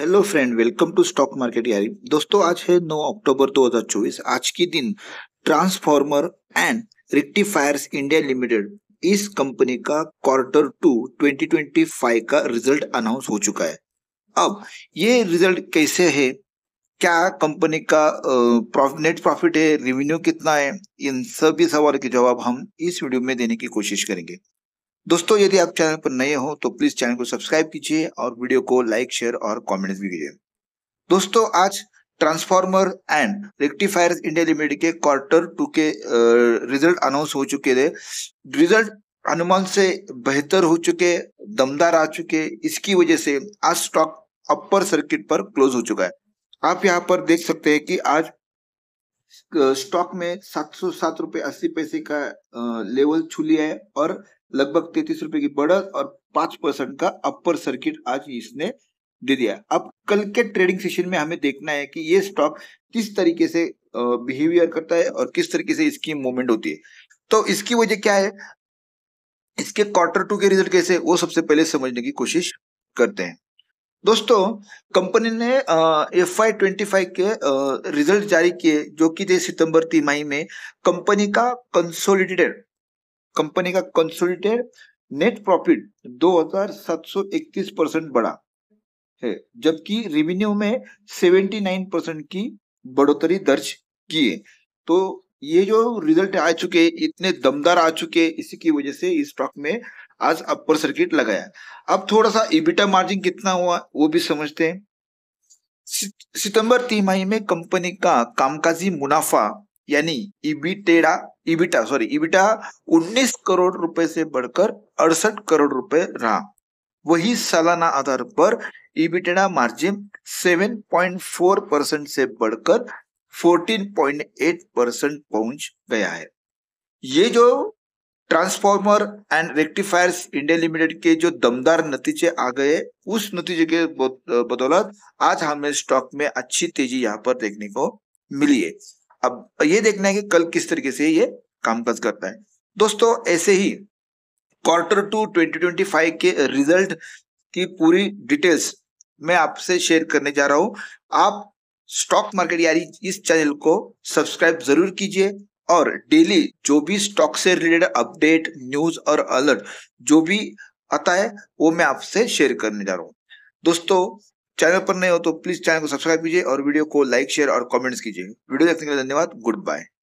hello friend welcome to stock market यारी दोस्तों आज है 9 अक्टूबर 2024 आज के दिन transformer and rectifiers India limited इस कंपनी का क्वार्टर टू 2025 का रिजल्ट अनाउंस हो चुका है अब ये रिजल्ट कैसे है क्या कंपनी का नेट प्रॉफिट है रेवेन्यू कितना है इन सभी सवाल के जवाब हम इस वीडियो में देने की कोशिश करेंगे दोस्तों यदि आप चैनल पर नए हो तो प्लीज चैनल को सब्सक्राइब कीजिए और वीडियो को लाइक शेयर और कॉमेंट भी कीजिए दोस्तों आज transformer and rectifier India limited के क्वार्टर टू के रिजल्ट अनाउंस हो चुके थे रिजल्ट अनुमान से बेहतर हो चुके दमदार आ चुके इसकी वजह से आज स्टॉक अपर सर्किट पर क्लोज हो चुका है आप यहाँ पर देख सकते हैं कि आज स्टॉक में सात सौ सात रुपए अस्सी पैसे का लेवल छू लिया है और लगभग तैतीस रुपए की बढ़त और पांच परसेंट का अपर सर्किट आज इसने दे दिया अब कल के ट्रेडिंग सेशन में हमें देखना है कि ये स्टॉक किस तरीके से बिहेवियर करता है और किस तरीके से इसकी मूवमेंट होती है तो इसकी वजह क्या है इसके क्वार्टर टू के रिजल्ट कैसे वो सबसे पहले समझने की कोशिश करते हैं दोस्तों कंपनी ने एफ आई ट्वेंटी फाइव के रिजल्ट जारी किए जो कि थे सितंबर तिमाही में कंपनी का कंसोलिडेटेड कंपनी का कंसोलिडेटेड नेट प्रॉफिट 2731 परसेंट बढ़ा है जबकि रेवेन्यू में 79 परसेंट की बढ़ोतरी दर्ज किए तो ये जो रिजल्ट आ चुके इतने दमदार आ चुके इसी की वजह से इस स्टॉक में आज अपर सर्किट लगाया अब थोड़ा सा इबिटा मार्जिन कितना हुआ वो भी समझते हैं सितंबर तिमाही में कंपनी का कामकाजी मुनाफा यानी EBITDA EBITDA sorry EBITDA 19 crore रुपए से बढ़कर अड़सठ करोड़ रुपए रहा वही सालाना आधार पर इबिटेडा मार्जिन 7.4 परसेंट से बढ़कर 14.8 परसेंट पहुंच गया है ये जो transformer and rectifiers India limited के जो दमदार नतीजे आ गए उस नतीजे के बदौलत आज हमें स्टॉक में अच्छी तेजी यहाँ पर देखने को मिली है अब ये देखना है कि कल किस तरीके से ये कामकाज करता है दोस्तों ऐसे ही क्वार्टर टू 2025 के रिजल्ट की पूरी डिटेल्स मैं आपसे शेयर करने जा रहा हूं आप स्टॉक मार्केट यानी इस चैनल को सब्सक्राइब जरूर कीजिए और डेली जो भी स्टॉक से रिलेटेड अपडेट न्यूज और अलर्ट जो भी आता है वो मैं आपसे शेयर करने जा रहा हूँ दोस्तों चैनल पर नए हो तो प्लीज चैनल को सब्सक्राइब कीजिए और वीडियो को लाइक शेयर और कमेंट्स कीजिए वीडियो देखने के लिए धन्यवाद गुड बाय